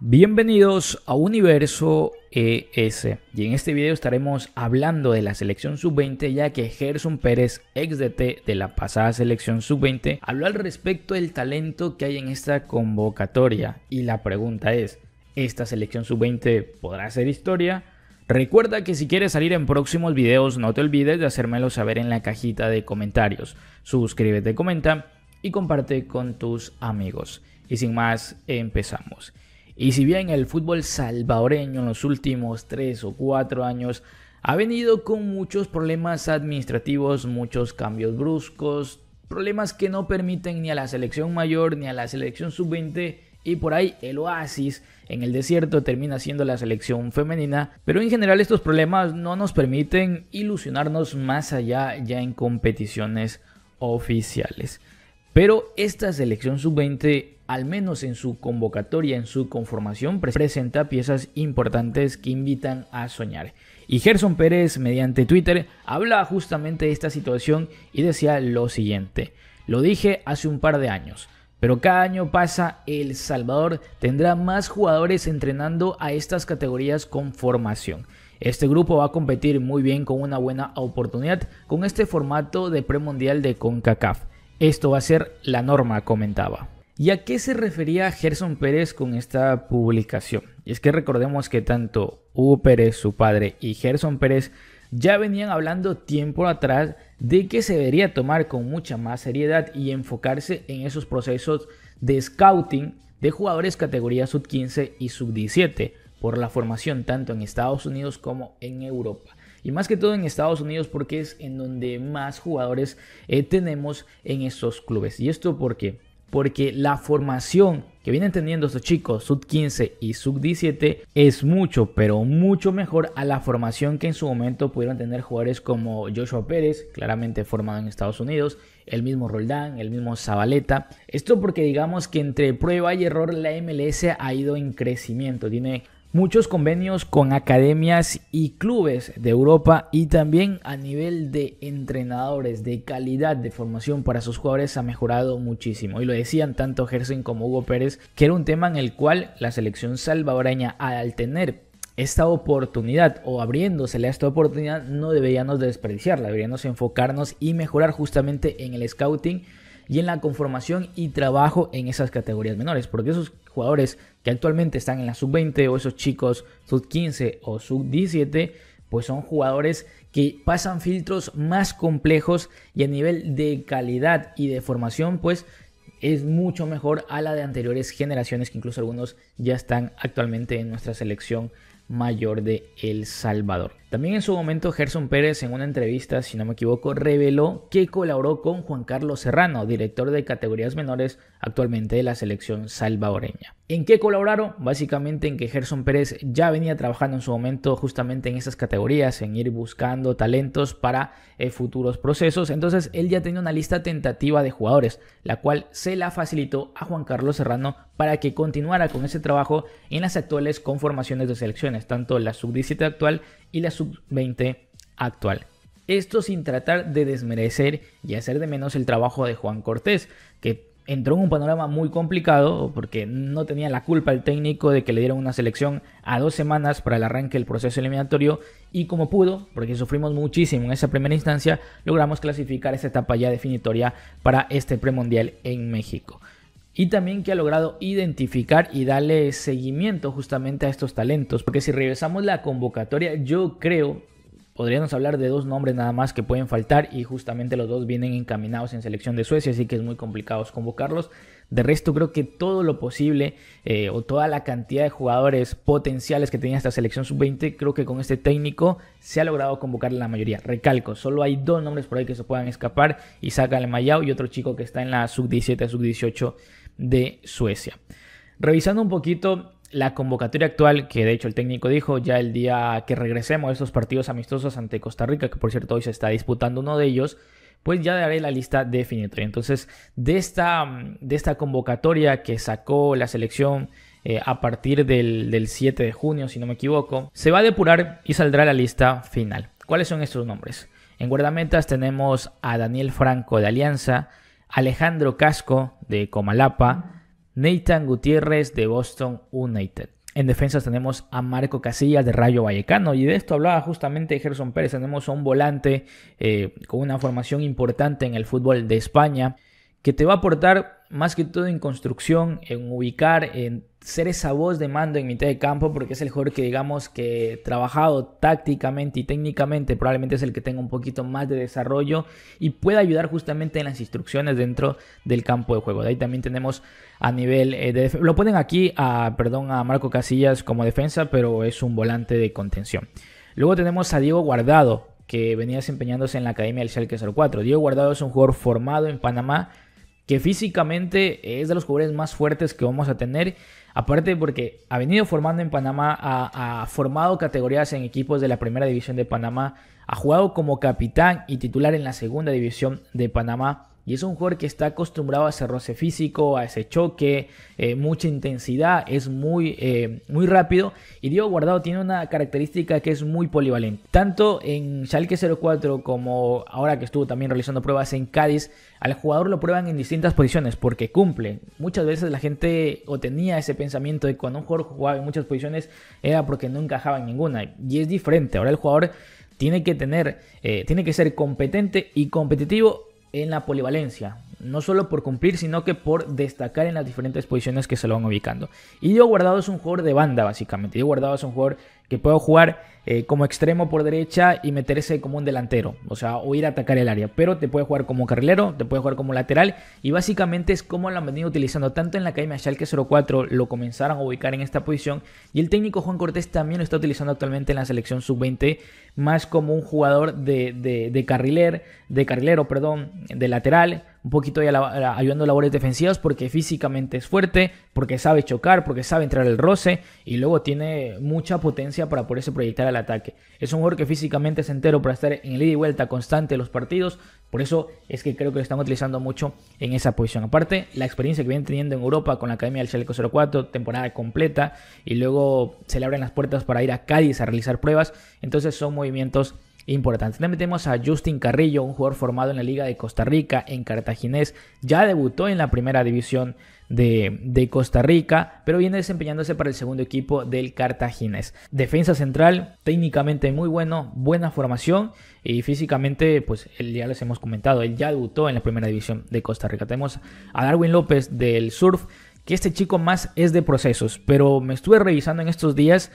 Bienvenidos a Universo ES y en este video estaremos hablando de la selección sub-20 ya que Gerson Pérez, ex DT de la pasada selección sub-20, habló al respecto del talento que hay en esta convocatoria y la pregunta es, ¿esta selección sub-20 podrá ser historia? Recuerda que si quieres salir en próximos videos no te olvides de hacérmelo saber en la cajita de comentarios, suscríbete, comenta y comparte con tus amigos. Y sin más, empezamos. Y si bien el fútbol salvadoreño en los últimos 3 o 4 años ha venido con muchos problemas administrativos, muchos cambios bruscos, problemas que no permiten ni a la selección mayor ni a la selección sub-20 y por ahí el oasis en el desierto termina siendo la selección femenina, pero en general estos problemas no nos permiten ilusionarnos más allá ya en competiciones oficiales. Pero esta selección sub-20 al menos en su convocatoria, en su conformación, presenta piezas importantes que invitan a soñar. Y Gerson Pérez, mediante Twitter, hablaba justamente de esta situación y decía lo siguiente. Lo dije hace un par de años, pero cada año pasa, El Salvador tendrá más jugadores entrenando a estas categorías con formación. Este grupo va a competir muy bien con una buena oportunidad con este formato de premundial de CONCACAF esto va a ser la norma, comentaba. ¿Y a qué se refería Gerson Pérez con esta publicación? Y es que recordemos que tanto Hugo Pérez, su padre, y Gerson Pérez ya venían hablando tiempo atrás de que se debería tomar con mucha más seriedad y enfocarse en esos procesos de scouting de jugadores categoría sub 15 y sub 17 por la formación tanto en Estados Unidos como en Europa y más que todo en Estados Unidos porque es en donde más jugadores eh, tenemos en estos clubes. ¿Y esto por qué? Porque la formación que vienen teniendo estos chicos, sub 15 y sub 17, es mucho, pero mucho mejor a la formación que en su momento pudieron tener jugadores como Joshua Pérez, claramente formado en Estados Unidos, el mismo Roldán, el mismo Zabaleta. Esto porque digamos que entre prueba y error la MLS ha ido en crecimiento, tiene muchos convenios con academias y clubes de Europa y también a nivel de entrenadores, de calidad de formación para sus jugadores ha mejorado muchísimo. Y lo decían tanto Gersen como Hugo Pérez, que era un tema en el cual la selección salvadoreña al tener esta oportunidad o abriéndosele a esta oportunidad no deberíamos desperdiciarla, deberíamos enfocarnos y mejorar justamente en el scouting y en la conformación y trabajo en esas categorías menores, porque esos jugadores que actualmente están en la sub-20 o esos chicos sub-15 o sub-17, pues son jugadores que pasan filtros más complejos y a nivel de calidad y de formación, pues es mucho mejor a la de anteriores generaciones, que incluso algunos ya están actualmente en nuestra selección mayor de El Salvador. También en su momento Gerson Pérez en una entrevista, si no me equivoco, reveló que colaboró con Juan Carlos Serrano, director de categorías menores actualmente de la selección salvadoreña. ¿En qué colaboraron? Básicamente en que Gerson Pérez ya venía trabajando en su momento justamente en esas categorías, en ir buscando talentos para eh, futuros procesos. Entonces él ya tenía una lista tentativa de jugadores, la cual se la facilitó a Juan Carlos Serrano para que continuara con ese trabajo en las actuales conformaciones de selecciones, tanto la sub actual y la sub 20 actual. Esto sin tratar de desmerecer y hacer de menos el trabajo de Juan Cortés, que entró en un panorama muy complicado porque no tenía la culpa el técnico de que le dieron una selección a dos semanas para el arranque del proceso eliminatorio y como pudo, porque sufrimos muchísimo en esa primera instancia, logramos clasificar esa etapa ya definitoria para este premundial en México y también que ha logrado identificar y darle seguimiento justamente a estos talentos. Porque si regresamos la convocatoria, yo creo, podríamos hablar de dos nombres nada más que pueden faltar y justamente los dos vienen encaminados en selección de Suecia, así que es muy complicado convocarlos. De resto, creo que todo lo posible eh, o toda la cantidad de jugadores potenciales que tenía esta selección sub-20, creo que con este técnico se ha logrado convocar la mayoría. Recalco, solo hay dos nombres por ahí que se puedan escapar: Isaac Mayao y otro chico que está en la sub-17, sub-18 de Suecia. Revisando un poquito la convocatoria actual, que de hecho el técnico dijo ya el día que regresemos a estos partidos amistosos ante Costa Rica, que por cierto hoy se está disputando uno de ellos, pues ya daré la lista definitiva. Entonces, de esta, de esta convocatoria que sacó la selección eh, a partir del, del 7 de junio, si no me equivoco, se va a depurar y saldrá la lista final. ¿Cuáles son estos nombres? En guardametas tenemos a Daniel Franco de Alianza, Alejandro Casco de Comalapa, Nathan Gutiérrez de Boston United. En defensas tenemos a Marco Casillas de Rayo Vallecano y de esto hablaba justamente Gerson Pérez. Tenemos a un volante eh, con una formación importante en el fútbol de España que te va a aportar más que todo en construcción, en ubicar, en ser esa voz de mando en mitad de campo, porque es el jugador que digamos que trabajado tácticamente y técnicamente probablemente es el que tenga un poquito más de desarrollo y pueda ayudar justamente en las instrucciones dentro del campo de juego. De ahí también tenemos a nivel eh, de... Lo ponen aquí a, perdón, a Marco Casillas como defensa, pero es un volante de contención. Luego tenemos a Diego Guardado, que venía desempeñándose en la Academia del Schalke 04. Diego Guardado es un jugador formado en Panamá que físicamente es de los jugadores más fuertes que vamos a tener. Aparte porque ha venido formando en Panamá, ha, formado categorías en equipos de la primera división de Panamá, ha jugado como capitán y titular en la segunda división de Panamá. Y es un jugador que está acostumbrado a ese roce físico, a ese choque, eh, mucha intensidad, es muy, eh, muy rápido. Y Diego Guardado tiene una característica que es muy polivalente. Tanto en Schalke 04 como ahora que estuvo también realizando pruebas en Cádiz, al jugador lo prueban en distintas posiciones porque cumple. Muchas veces la gente o tenía ese pensamiento de cuando un jugador jugaba en muchas posiciones era porque no encajaba en ninguna. Y es diferente. Ahora el jugador tiene que tener, eh, tiene que ser competente y competitivo en la polivalencia no solo por cumplir, sino que por destacar en las diferentes posiciones que se lo van ubicando. Y Diego Guardado es un jugador de banda, básicamente. Diego Guardado es un jugador que puedo jugar eh, como extremo por derecha y meterse como un delantero, o sea, o ir a atacar el área, pero te puede jugar como carrilero, te puede jugar como lateral, y básicamente es como lo han venido utilizando tanto en la Academia Schalke 04, lo comenzaron a ubicar en esta posición, y el técnico Juan Cortés también lo está utilizando actualmente en la selección sub-20, más como un jugador de, de carriler, de carrilero, perdón, de lateral, un poquito ayudando a labores defensivas porque físicamente es fuerte, porque sabe chocar, porque sabe entrar el roce y luego tiene mucha potencia para poderse proyectar al ataque. Es un jugador que físicamente es entero para estar en el ida y vuelta constante de los partidos, por eso es que creo que lo están utilizando mucho en esa posición. Aparte, la experiencia que viene teniendo en Europa con la Academia del Chaleco 04, temporada completa, y luego se le abren las puertas para ir a Cádiz a realizar pruebas, entonces son movimientos importante. También tenemos a Justin Carrillo, un jugador formado en la Liga de Costa Rica, en Cartaginés. Ya debutó en la primera división de, de, Costa Rica, pero viene desempeñándose para el segundo equipo del Cartaginés. Defensa central, técnicamente muy bueno, buena formación y físicamente, pues ya les hemos comentado, él ya debutó en la primera división de Costa Rica. Tenemos a Darwin López del Surf, que este chico más es de procesos, pero me estuve revisando en estos días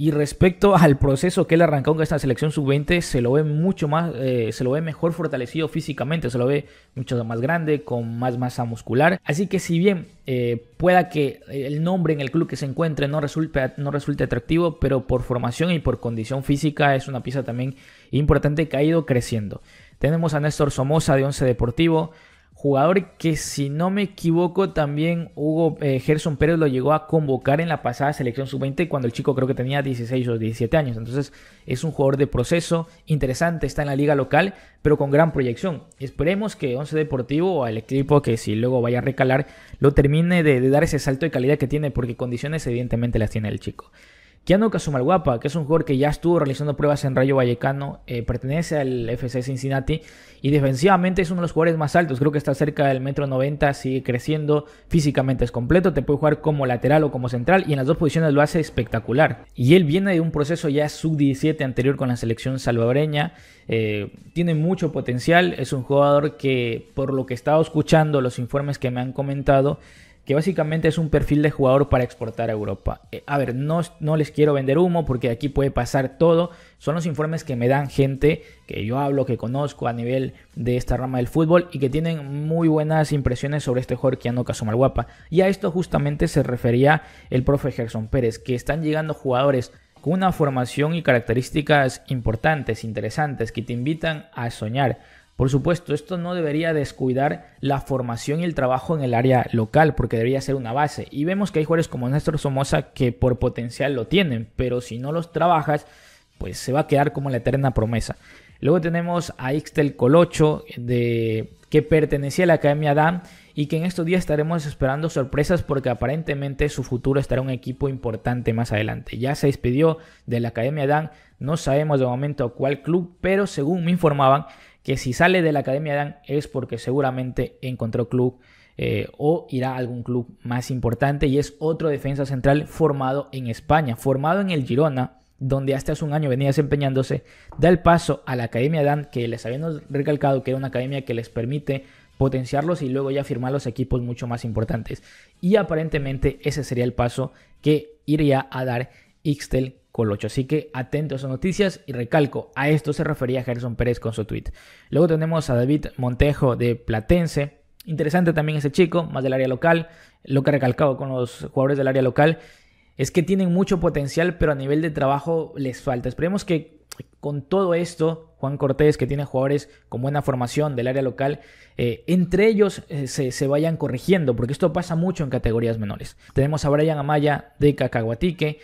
y respecto al proceso que él arrancó con esta selección sub-20, se lo ve mucho más, eh, se lo ve mejor fortalecido físicamente, se lo ve mucho más grande, con más masa muscular. Así que si bien eh, pueda que el nombre en el club que se encuentre no resulte, no resulte atractivo, pero por formación y por condición física es una pieza también importante que ha ido creciendo. Tenemos a Néstor Somoza de Once Deportivo, jugador que si no me equivoco también Hugo eh, Gerson Pérez lo llegó a convocar en la pasada selección sub-20 cuando el chico creo que tenía 16 o 17 años. Entonces es un jugador de proceso interesante, está en la liga local, pero con gran proyección. Esperemos que Once Deportivo o el equipo que si luego vaya a recalar lo termine de dar ese salto de calidad que tiene porque condiciones evidentemente las tiene el chico. Keanu Kazumalguapa, que es un jugador que ya estuvo realizando pruebas en Rayo Vallecano, eh, pertenece al FC Cincinnati y defensivamente es uno de los jugadores más altos, creo que está cerca del metro 90, sigue creciendo, físicamente es completo, te puede jugar como lateral o como central y en las dos posiciones lo hace espectacular. Y él viene de un proceso ya sub-17 anterior con la selección salvadoreña, eh, tiene mucho potencial, es un jugador que por lo que he estado escuchando, los informes que me han comentado, que básicamente es un perfil de jugador para exportar a Europa. Eh, a ver, no, no les quiero vender humo porque aquí puede pasar todo. Son los informes que me dan gente que yo hablo, que conozco a nivel de esta rama del fútbol y que tienen muy buenas impresiones sobre este jugador mal Guapa. Y a esto justamente se refería el profe Gerson Pérez, que están llegando jugadores con una formación y características importantes, interesantes, que te invitan a soñar por supuesto, esto no debería descuidar la formación y el trabajo en el área local, porque debería ser una base. Y vemos que hay jugadores como Néstor Somoza que por potencial lo tienen, pero si no los trabajas, pues se va a quedar como la eterna promesa. Luego tenemos a Ixtel Colocho, de, que pertenecía a la Academia Dan y que en estos días estaremos esperando sorpresas porque aparentemente su futuro estará un equipo importante más adelante. Ya se despidió de la Academia Dan no sabemos de momento a cuál club, pero según me informaban, que si sale de la Academia Dan es porque seguramente encontró club eh, o irá a algún club más importante y es otro defensa central formado en España, formado en el Girona, donde hasta hace un año venía desempeñándose, da el paso a la Academia Dan, que les habíamos recalcado que era una academia que les permite potenciarlos y luego ya firmar los equipos mucho más importantes. Y aparentemente ese sería el paso que iría a dar Ixtel Colocho. Así que atentos a noticias y recalco, a esto se refería Gerson Pérez con su tweet. Luego tenemos a David Montejo de Platense. Interesante también ese chico, más del área local. Lo que recalcado con los jugadores del área local es que tienen mucho potencial, pero a nivel de trabajo les falta. Esperemos que con todo esto, Juan Cortés, que tiene jugadores con buena formación del área local, eh, entre ellos eh, se, se, vayan corrigiendo, porque esto pasa mucho en categorías menores. Tenemos a Brian Amaya de Cacahuatique,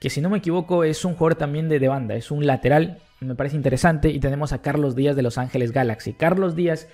que si no me equivoco es un jugador también de, de banda, es un lateral, me parece interesante, y tenemos a Carlos Díaz de Los Ángeles Galaxy. Carlos Díaz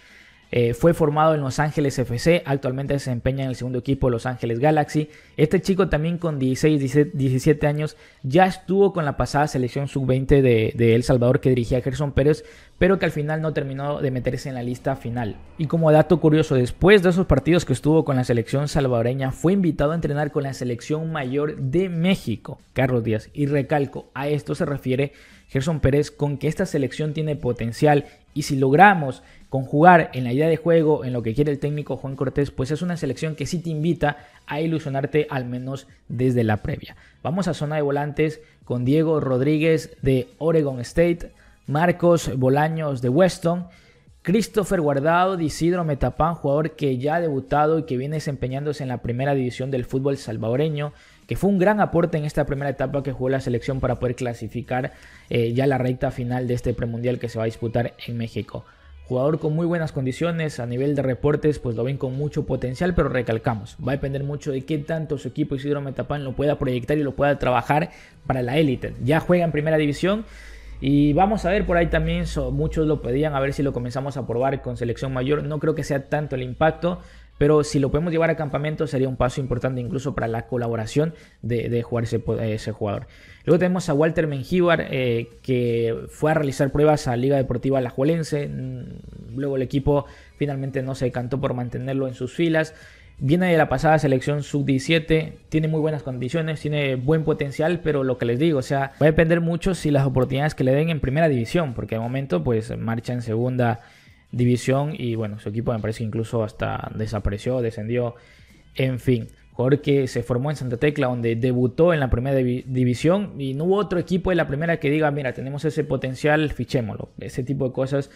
eh, fue formado en Los Ángeles FC, actualmente desempeña en el segundo equipo Los Ángeles Galaxy. Este chico también con 16, 17 años ya estuvo con la pasada selección sub-20 de, El Salvador que dirigía Gerson Pérez, pero que al final no terminó de meterse en la lista final. Y como dato curioso, después de esos partidos que estuvo con la selección salvadoreña, fue invitado a entrenar con la selección mayor de México, Carlos Díaz. Y recalco, a esto se refiere Gerson Pérez con que esta selección tiene potencial y si logramos conjugar en la idea de juego, en lo que quiere el técnico Juan Cortés, pues es una selección que sí te invita a ilusionarte al menos desde la previa. Vamos a zona de volantes con Diego Rodríguez de Oregon State, Marcos Bolaños de Weston, Christopher Guardado de Isidro Metapán, jugador que ya ha debutado y que viene desempeñándose en la primera división del fútbol salvadoreño, que fue un gran aporte en esta primera etapa que jugó la selección para poder clasificar eh, ya la recta final de este premundial que se va a disputar en México. Jugador con muy buenas condiciones a nivel de reportes, pues lo ven con mucho potencial, pero recalcamos, va a depender mucho de qué tanto su equipo Isidro Metapán lo pueda proyectar y lo pueda trabajar para la élite. Ya juega en primera división y vamos a ver por ahí también, muchos lo pedían, a ver si lo comenzamos a probar con selección mayor. No creo que sea tanto el impacto, pero si lo podemos llevar a campamento sería un paso importante incluso para la colaboración de, jugar eh, ese, jugador. Luego tenemos a Walter Menjivar eh, que fue a realizar pruebas a Liga Deportiva Alajuelense. Mm, luego el equipo finalmente no se decantó por mantenerlo en sus filas. Viene de la pasada selección sub-17, tiene muy buenas condiciones, tiene buen potencial, pero lo que les digo, o sea, va a depender mucho si las oportunidades que le den en primera división, porque de momento pues marcha en segunda división y bueno, su equipo me parece que incluso hasta desapareció, descendió, en fin. Jugador se formó en Santa Tecla, donde debutó en la primera división y no hubo otro equipo de la primera que diga, mira, tenemos ese potencial, fichémoslo. Ese tipo de cosas.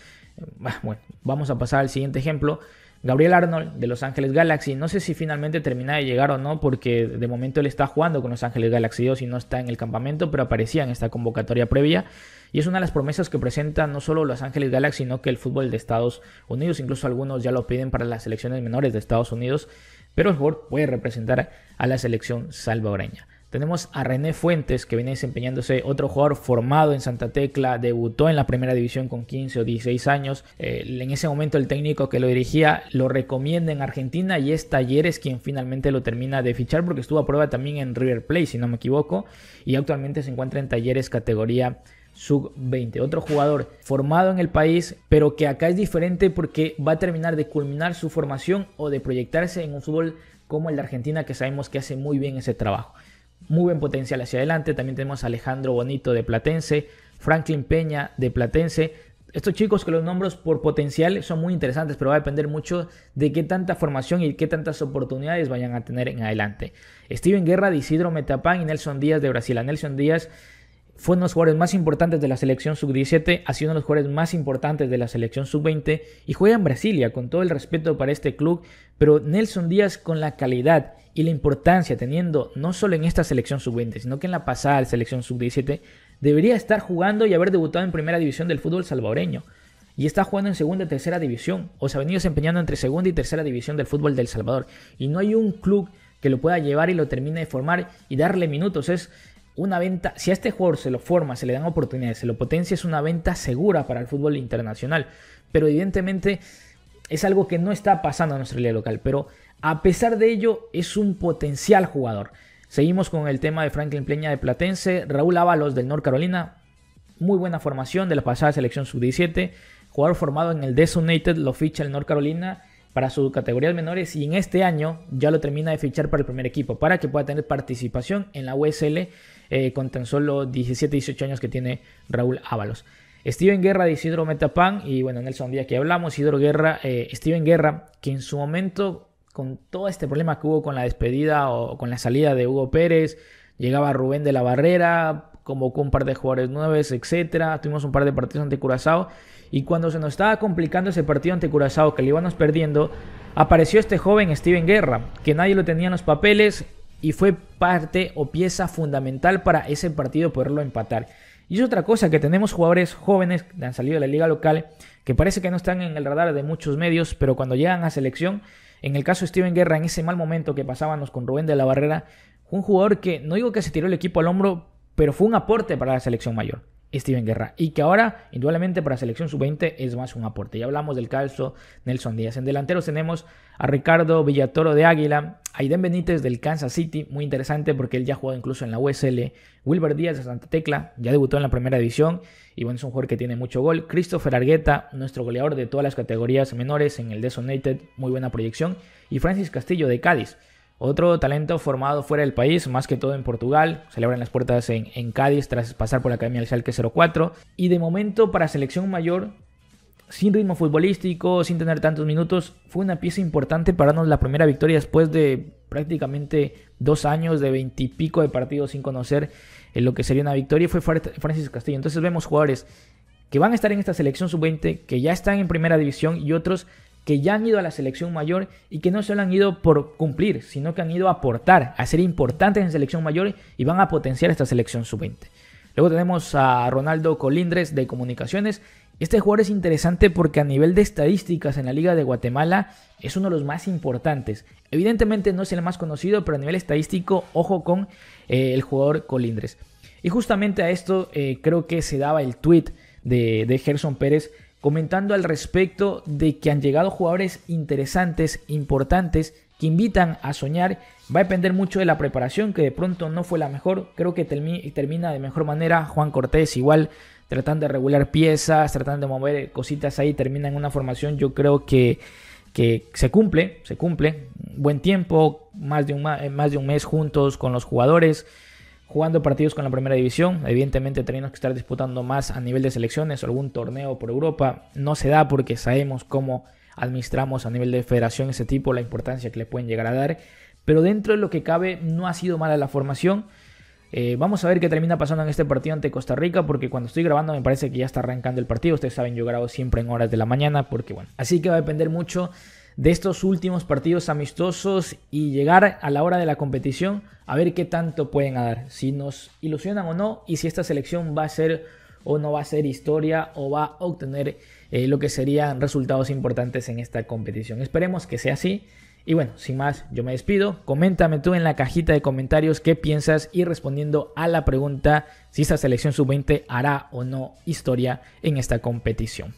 Ah, bueno, vamos a pasar al siguiente ejemplo. Gabriel Arnold de Los Ángeles Galaxy. No sé si finalmente termina de llegar o no, porque de momento él está jugando con Los Ángeles Galaxy 2 y no está en el campamento, pero aparecía en esta convocatoria previa. Y es una de las promesas que presenta no solo Los Ángeles Galaxy, sino que el fútbol de Estados Unidos. Incluso algunos ya lo piden para las selecciones menores de Estados Unidos. Pero el jugador puede representar a la selección salvadoreña. Tenemos a René Fuentes, que viene desempeñándose, otro jugador formado en Santa Tecla, debutó en la primera división con 15 o 16 años. Eh, en ese momento el técnico que lo dirigía lo recomienda en Argentina y es Talleres quien finalmente lo termina de fichar porque estuvo a prueba también en River Plate, si no me equivoco, y actualmente se encuentra en Talleres categoría sub-20. Otro jugador formado en el país, pero que acá es diferente porque va a terminar de culminar su formación o de proyectarse en un fútbol como el de Argentina, que sabemos que hace muy bien ese trabajo. Muy buen potencial hacia adelante. También tenemos a Alejandro Bonito de Platense, Franklin Peña de Platense. Estos chicos que los nombres por potencial son muy interesantes, pero va a depender mucho de qué tanta formación y qué tantas oportunidades vayan a tener en adelante. Steven Guerra, de Isidro Metapán y Nelson Díaz de Brasil. A Nelson Díaz fue uno de los jugadores más importantes de la selección sub-17, ha sido uno de los jugadores más importantes de la selección sub-20 y juega en Brasilia con todo el respeto para este club, pero Nelson Díaz con la calidad y la importancia teniendo no solo en esta selección sub-20, sino que en la pasada selección sub-17, debería estar jugando y haber debutado en primera división del fútbol salvadoreño. Y está jugando en segunda y tercera división, o se ha venido desempeñando entre segunda y tercera división del fútbol del Salvador. Y no hay un club que lo pueda llevar y lo termine de formar y darle minutos. Es, una venta, si a este jugador se lo forma, se le dan oportunidades, se lo potencia, es una venta segura para el fútbol internacional. Pero evidentemente es algo que no está pasando en nuestra liga local. Pero a pesar de ello, es un potencial jugador. Seguimos con el tema de Franklin Pleña de Platense, Raúl Ábalos del North Carolina, muy buena formación de la pasada selección sub-17, jugador formado en el united lo ficha el North Carolina para sus categorías menores y en este año ya lo termina de fichar para el primer equipo para que pueda tener participación en la USL eh, con tan solo 17-18 años que tiene Raúl Ábalos. Steven Guerra de Isidro Metapán y bueno, Nelson Díaz que hablamos, Isidro Guerra, eh, Steven Guerra, que en su momento con todo este problema que hubo con la despedida o con la salida de Hugo Pérez, llegaba Rubén de la Barrera, convocó un par de jugadores nueves, etcétera, tuvimos un par de partidos ante Curazao y cuando se nos estaba complicando ese partido ante Curazao, que le íbamos perdiendo, apareció este joven Steven Guerra, que nadie lo tenía en los papeles y fue parte o pieza fundamental para ese partido poderlo empatar. Y es otra cosa que tenemos jugadores jóvenes que han salido de la liga local, que parece que no están en el radar de muchos medios, pero cuando llegan a selección, en el caso de Steven Guerra, en ese mal momento que pasábamos con Rubén de la Barrera, fue un jugador que no digo que se tiró el equipo al hombro, pero fue un aporte para la selección mayor. Steven Guerra. Y que ahora, indudablemente, para selección sub-20 es más un aporte. Ya hablamos del calzo Nelson Díaz. En delanteros tenemos a Ricardo Villatoro de Águila, Aiden Benítez del Kansas City, muy interesante porque él ya jugó incluso en la USL, Wilber Díaz de Santa Tecla, ya debutó en la primera división y bueno, es un jugador que tiene mucho gol. Christopher Argueta, nuestro goleador de todas las categorías menores en el Desonated, muy buena proyección. Y Francis Castillo de Cádiz, otro talento formado fuera del país, más que todo en Portugal, celebran las puertas en, Cádiz tras pasar por la Academia del Salque 04. Y de momento para selección mayor, sin ritmo futbolístico, sin tener tantos minutos, fue una pieza importante para darnos la primera victoria después de prácticamente dos años de veintipico de partidos sin conocer en eh, lo que sería una victoria. Fue Francis Castillo. Entonces vemos jugadores que van a estar en esta selección sub-20, que ya están en primera división y otros que ya han ido a la selección mayor y que no solo han ido por cumplir, sino que han ido a aportar, a ser importantes en selección mayor y van a potenciar esta selección sub-20. Luego tenemos a Ronaldo Colindres de Comunicaciones. Este jugador es interesante porque a nivel de estadísticas en la Liga de Guatemala es uno de los más importantes. Evidentemente no es el más conocido, pero a nivel estadístico, ojo con eh, el jugador Colindres. Y justamente a esto eh, creo que se daba el tweet de, de Gerson Pérez comentando al respecto de que han llegado jugadores interesantes, importantes, que invitan a soñar. Va a depender mucho de la preparación, que de pronto no fue la mejor. Creo que termina de mejor manera Juan Cortés, igual tratando de regular piezas, tratando de mover cositas ahí, termina en una formación. Yo creo que, se cumple, se cumple. Buen tiempo, más de, un, eh, más de un mes juntos con los jugadores jugando partidos con la primera división. Evidentemente tenemos que estar disputando más a nivel de selecciones, algún torneo por Europa. No se da porque sabemos cómo administramos a nivel de federación ese tipo, la importancia que le pueden llegar a dar. Pero dentro de lo que cabe, no ha sido mala la formación. Eh, vamos a ver qué termina pasando en este partido ante Costa Rica, porque cuando estoy grabando me parece que ya está arrancando el partido. Ustedes saben, yo grabo siempre en horas de la mañana, porque bueno. Así que va a depender mucho de estos últimos partidos amistosos y llegar a la hora de la competición a ver qué tanto pueden dar, si nos ilusionan o no y si esta selección va a ser o no va a ser historia o va a obtener eh, lo que serían resultados importantes en esta competición. Esperemos que sea así. Y bueno, sin más, yo me despido. Coméntame tú en la cajita de comentarios qué piensas y respondiendo a la pregunta si esta selección sub-20 hará o no historia en esta competición.